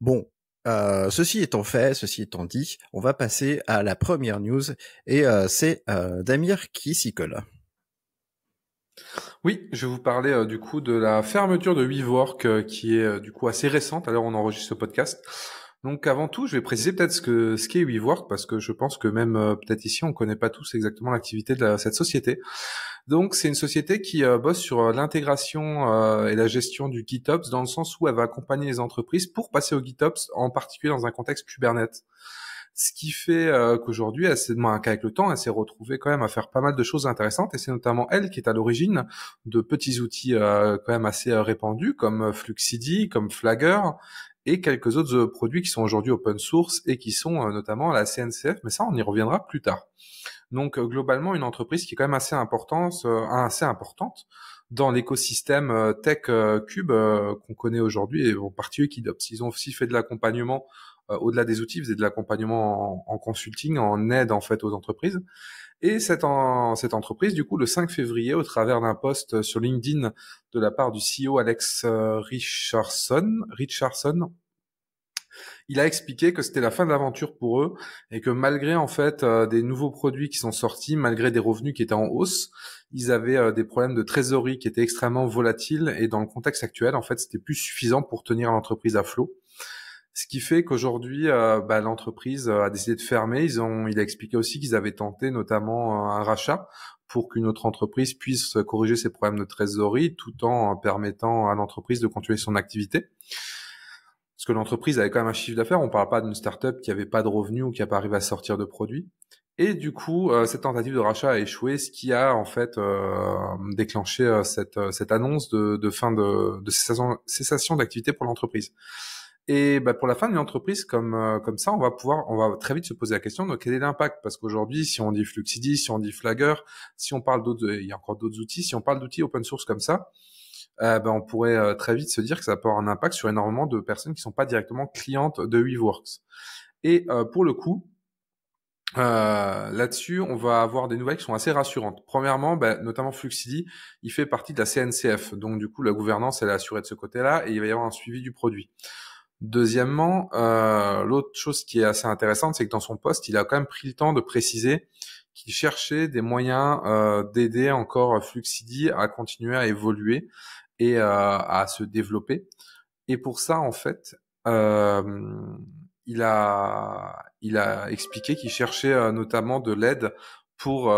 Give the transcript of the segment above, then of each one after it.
Bon, euh, ceci étant fait, ceci étant dit, on va passer à la première news et euh, c'est euh, Damir qui s'y colle. Oui, je vais vous parler du coup de la fermeture de Weavework qui est du coup assez récente. Alors on enregistre ce podcast. Donc avant tout, je vais préciser peut-être ce que ce qu'est WeWork parce que je pense que même euh, peut-être ici on connaît pas tous exactement l'activité de cette société. Donc c'est une société qui euh, bosse sur euh, l'intégration et la gestion du GitOps dans le sens où elle va accompagner les entreprises pour passer au GitOps en particulier dans un contexte Kubernetes. Ce qui fait qu'aujourd'hui, elle s'est, cas avec le temps, elle s'est retrouvée quand même à faire pas mal de choses intéressantes et c'est notamment elle qui est à l'origine de petits outils quand même assez répandus comme Fluxidi, comme Flagger et quelques autres euh, produits qui sont aujourd'hui open source et qui sont euh, notamment à la CNCF, mais ça on y reviendra plus tard. Donc euh, globalement une entreprise qui est quand même assez importante, assez importante dans l'écosystème tech cube qu'on connaît aujourd'hui et en particulier Kidops. Ils ont aussi fait de l'accompagnement au-delà des outils, ils faisaient de l'accompagnement en, consulting, en aide en fait aux entreprises. Et cette, entreprise, du coup, le 5 février, au travers d'un post sur LinkedIn de la part du CEO Alex euh, Richardson, Richardson il a expliqué que c'était la fin de l'aventure pour eux et que malgré en fait euh, des nouveaux produits qui sont sortis, malgré des revenus qui étaient en hausse, ils avaient euh, des problèmes de trésorerie qui étaient extrêmement volatiles et dans le contexte actuel, en fait, c'était plus suffisant pour tenir l'entreprise à flot. Ce qui fait qu'aujourd'hui, euh, bah, l'entreprise euh, a décidé de fermer. Ils ont, il a expliqué aussi qu'ils avaient tenté notamment euh, un rachat pour qu'une autre entreprise puisse corriger ses problèmes de trésorerie tout en permettant à l'entreprise de continuer son activité. Parce que l'entreprise avait quand même un chiffre d'affaires. On ne parle pas d'une startup qui n'avait pas de revenus ou qui n'a pas arrivé à sortir de produits. Et du coup, cette tentative de rachat a échoué, ce qui a en fait déclenché cette, cette, annonce de, de fin de, de cessation d'activité pour l'entreprise. Et bah, pour la fin d'une entreprise comme euh, comme ça, on va pouvoir, on va très vite se poser la question de quel est l'impact, parce qu'aujourd'hui, si on dit Fluxidi, si on dit Flagger, si on parle d'autres, il y a encore d'autres outils, si on parle d'outils open source comme ça, euh, bah, on pourrait euh, très vite se dire que ça peut avoir un impact sur énormément de personnes qui sont pas directement clientes de WeWorks. Et pour le coup, euh, là-dessus, on va avoir des nouvelles qui sont assez rassurantes. Premièrement, bah, notamment Fluxidy il fait partie de la CNCF, donc du coup la gouvernance elle est assurée de ce côté-là et il va y avoir un suivi du produit. Deuxièmement, euh, l'autre chose qui est assez intéressante, c'est que dans son poste, il a quand même pris le temps de préciser qu'il cherchait des moyens euh, d'aider encore Fluxidi à continuer à évoluer et euh, à se développer. Et pour ça, en fait, il a, expliqué qu'il cherchait notamment de l'aide pour,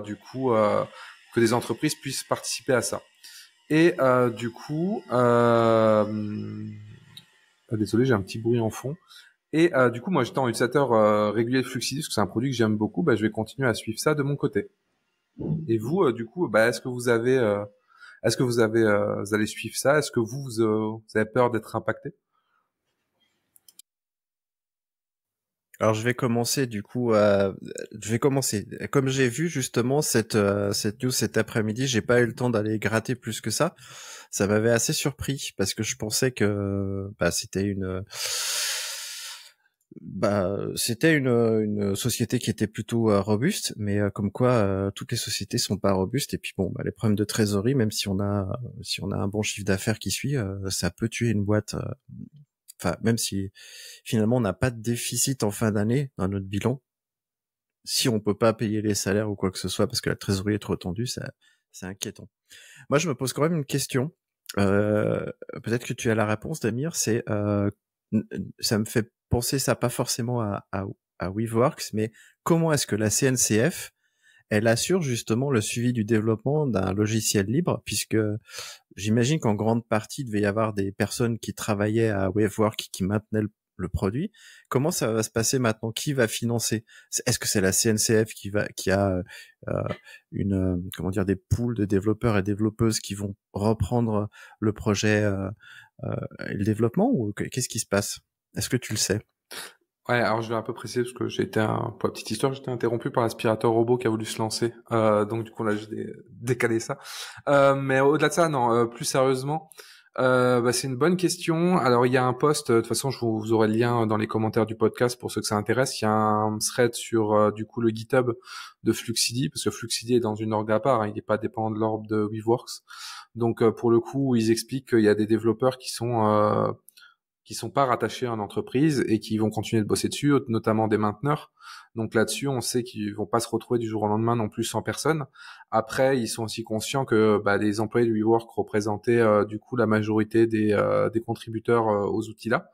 du coup, que des entreprises puissent participer à ça. Et euh, du coup, euh, ah, désolé, j'ai un petit bruit en fond. Et euh, du coup, moi, j'étais en utilisateur régulier de Fluxidus, que c'est un produit que j'aime beaucoup. Bah, je vais continuer à suivre ça de mon côté. Et vous, du coup, bah, est-ce que vous avez, est-ce que vous avez, allez suivre ça Est-ce que vous avez peur d'être impacté Alors je vais commencer du coup, à... je vais commencer. Comme j'ai vu justement cette euh, cette news cet après-midi, j'ai pas eu le temps d'aller gratter plus que ça. Ça m'avait assez surpris parce que je pensais que bah, c'était une bah, c'était une, une, société qui était plutôt euh, robuste, mais euh, comme quoi toutes les sociétés sont pas robustes. Et puis bon, bah, les problèmes de trésorerie, même si on a si on a un bon chiffre d'affaires qui suit, ça peut tuer une boîte enfin même si finalement on n'a pas de déficit en fin d'année dans notre bilan, si on peut pas payer les salaires ou quoi que ce soit parce que la trésorerie est trop tendue, ça c'est inquiétant. Moi je me pose quand même une question. Euh, peut-être que tu as la réponse, Damir. C'est euh, ça me fait penser ça pas forcément à, à, à WeWorks, mais comment est-ce que la CNCF elle assure justement le suivi du développement d'un logiciel libre, puisque j'imagine qu'en grande partie, il devait y avoir des personnes qui travaillaient à Wavework qui maintenaient le produit. Comment ça va se passer maintenant Qui va financer Est-ce que c'est la CNCF qui va qui a euh, une euh, comment dire des poules de développeurs et développeuses qui vont reprendre le projet euh, et le développement ou qu'est-ce qui se passe Est-ce que tu le sais Ouais, alors je vais un peu préciser parce que j'ai été, un, pour la petite histoire, j'étais interrompu par l'aspirateur robot qui a voulu se lancer. Euh, donc du coup, là, j'ai décalé ça. Euh, mais au-delà de ça, non, euh, plus sérieusement, bah, c'est une bonne question. Alors il y a un post, de toute façon, je vous, vous, aurai le lien dans les commentaires du podcast pour ceux que ça intéresse. Il y a un thread sur du coup le GitHub de Fluxidy parce que Fluxidy est dans une orgue à part, hein, il n'est pas dépendant de l'orbe de WeWorks. Donc pour le coup, ils expliquent qu'il y a des développeurs qui sont qui sont pas rattachés à une entreprise et qui vont continuer de bosser dessus, notamment des mainteneurs. Donc là-dessus, on sait qu'ils vont pas se retrouver du jour au lendemain non plus sans personne. Après, ils sont aussi conscients que bah, les employés de WeWork représentaient euh, du coup la majorité des, euh, des contributeurs euh, aux outils-là.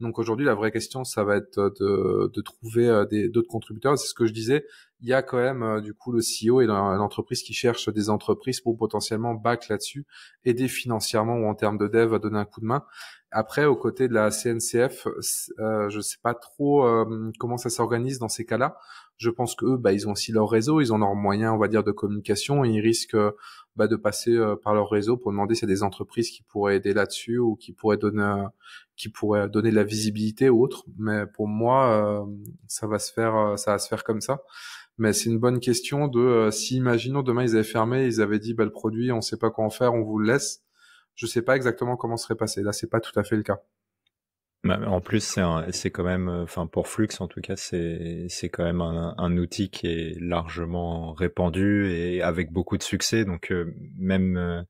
Donc aujourd'hui, la vraie question, ça va être de, de trouver d'autres contributeurs. C'est ce que je disais, il y a quand même euh, du coup le CEO et l'entreprise qui cherche des entreprises pour potentiellement bac là-dessus, aider financièrement ou en termes de dev à donner un coup de main. Après, aux côtés de la CNCF, euh, je ne sais pas trop euh, comment ça s'organise dans ces cas-là. Je pense qu'eux, bah, ils ont aussi leur réseau, ils ont leurs moyens, on va dire, de communication, et ils risquent bah, de passer par leur réseau pour demander s'il y a des entreprises qui pourraient aider là-dessus ou qui pourraient donner, qui pourraient donner de la visibilité ou autre. Mais pour moi, ça va se faire, ça va se faire comme ça. Mais c'est une bonne question de euh, si, imaginons, demain ils avaient fermé, ils avaient dit, bah, le produit, on ne sait pas quoi en faire, on vous le laisse. Je ne sais pas exactement comment serait passé. Là, c'est pas tout à fait le cas. Bah, en plus, c'est quand même, euh, enfin pour Flux en tout cas, c'est quand même un, outil qui est largement répandu et avec beaucoup de succès. Donc euh, même,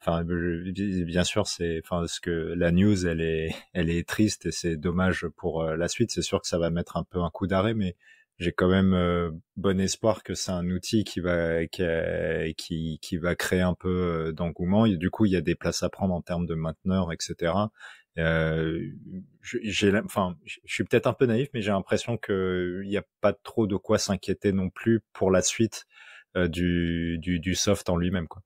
enfin bien sûr, c'est, enfin ce que la news, elle est, elle est triste et c'est dommage pour la suite. C'est sûr que ça va mettre un peu un coup d'arrêt, mais j'ai quand même euh, bon espoir que c'est un outil qui va qui, qui, va créer un peu euh, d'engouement. Du coup, il y a des places à prendre en termes de mainteneur, etc. Euh, enfin, je suis peut-être un peu naïf, mais j'ai l'impression que il n'y a pas trop de quoi s'inquiéter non plus pour la suite euh, du, du, soft en lui-même, quoi.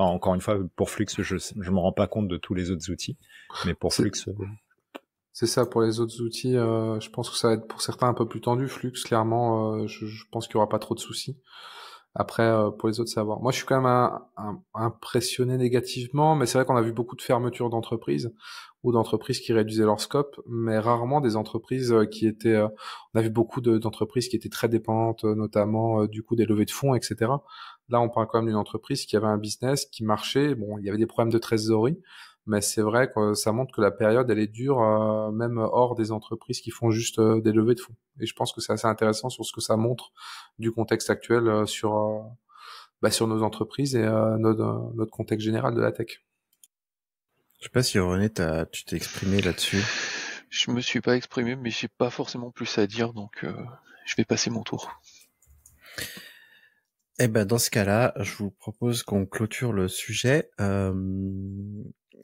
Enfin, encore une fois, pour Flux, je ne me rends pas compte de tous les autres outils, mais pour Flux. C'est ça, pour les autres outils, euh, je pense que ça va être pour certains un peu plus tendu. Flux, clairement, euh, je, pense qu'il n'y aura pas trop de soucis. Après, euh, pour les autres, savoir. Moi, je suis quand même impressionné négativement, mais c'est vrai qu'on a vu beaucoup de fermetures d'entreprises ou d'entreprises qui réduisaient leur scope, mais rarement des entreprises qui étaient... on a vu beaucoup d'entreprises qui étaient très dépendantes, notamment du coup des levées de fonds, etc. Là, on parle quand même d'une entreprise qui avait un business qui marchait. Bon, il y avait des problèmes de trésorerie, mais c'est vrai que ça montre que la période, elle est dure, euh, même hors des entreprises qui font juste euh, des levées de fonds. Et je pense que c'est assez intéressant sur ce que ça montre du contexte actuel euh, sur, bah, sur nos entreprises et notre, contexte général de la tech. Je sais pas si René, tu t'es exprimé là-dessus. Je me suis pas exprimé, mais j'ai pas forcément plus à dire, donc je vais passer mon tour. Eh ben dans ce cas-là, je vous propose qu'on clôture le sujet. Euh,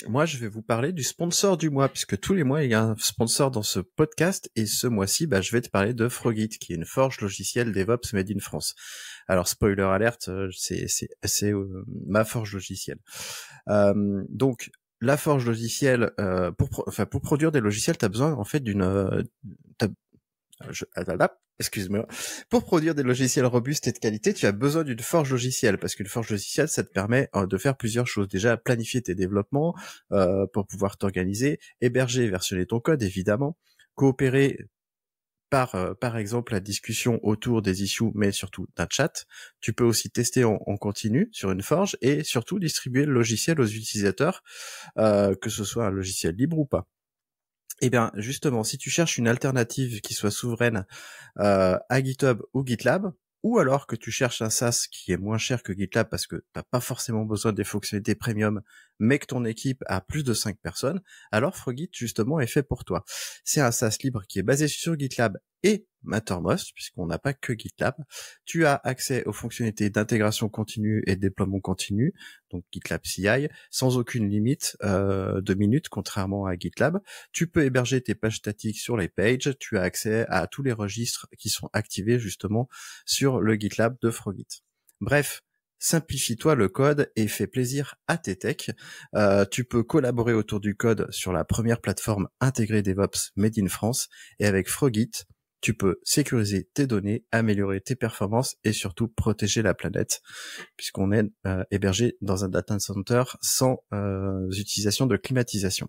moi, je vais vous parler du sponsor du mois, puisque tous les mois, il y a un sponsor dans ce podcast, et ce mois-ci, bah, je vais te parler de Frogit, qui est une forge logicielle DevOps Made in France. Alors, spoiler alerte, euh, c'est, euh, ma forge logicielle. donc, la forge logicielle, pour, pour produire des logiciels, tu as besoin en fait d'une excuse-moi, pour produire des logiciels robustes et de qualité, tu as besoin d'une forge logicielle parce qu'une forge logicielle, ça te permet euh, de faire plusieurs choses. Déjà, planifier tes développements euh, pour pouvoir t'organiser, héberger, versionner ton code, évidemment, coopérer par, euh, par exemple, la discussion autour des issues, mais surtout d'un chat. Tu peux aussi tester en, continu sur une forge et surtout distribuer le logiciel aux utilisateurs, que ce soit un logiciel libre ou pas. Eh bien, justement, si tu cherches une alternative qui soit souveraine euh, à GitHub ou GitLab, ou alors que tu cherches un SaaS qui est moins cher que GitLab parce que tu n'as pas forcément besoin des fonctionnalités premium mais que ton équipe a plus de 5 personnes, alors Frogit justement est fait pour toi. C'est un SaaS libre qui est basé sur GitLab et Mattermost, puisqu'on n'a pas que GitLab. Tu as accès aux fonctionnalités d'intégration continue et de déploiement continu, donc GitLab CI, sans aucune limite euh, de minutes, contrairement à GitLab. Tu peux héberger tes pages statiques sur les pages. Tu as accès à tous les registres qui sont activés justement sur le GitLab de Frogit. Bref, Simplifie-toi le code et fais plaisir à tes techs. Euh, tu peux collaborer autour du code sur la première plateforme intégrée DevOps Made in France et avec Frogit, tu peux sécuriser tes données, améliorer tes performances et surtout protéger la planète, puisqu'on est euh, hébergé dans un data center sans euh, utilisation de climatisation.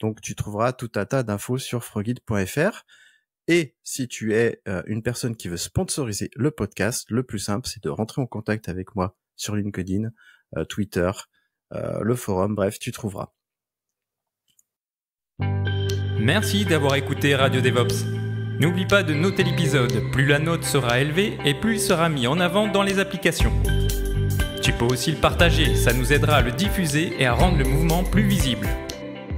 Donc tu trouveras tout un tas d'infos sur frogit.fr. Et si tu es euh, une personne qui veut sponsoriser le podcast, le plus simple, c'est de rentrer en contact avec moi sur LinkedIn, euh, Twitter, euh, le forum, bref, tu trouveras. Merci d'avoir écouté Radio DevOps. N'oublie pas de noter l'épisode, plus la note sera élevée et plus il sera mis en avant dans les applications. Tu peux aussi le partager, ça nous aidera à le diffuser et à rendre le mouvement plus visible.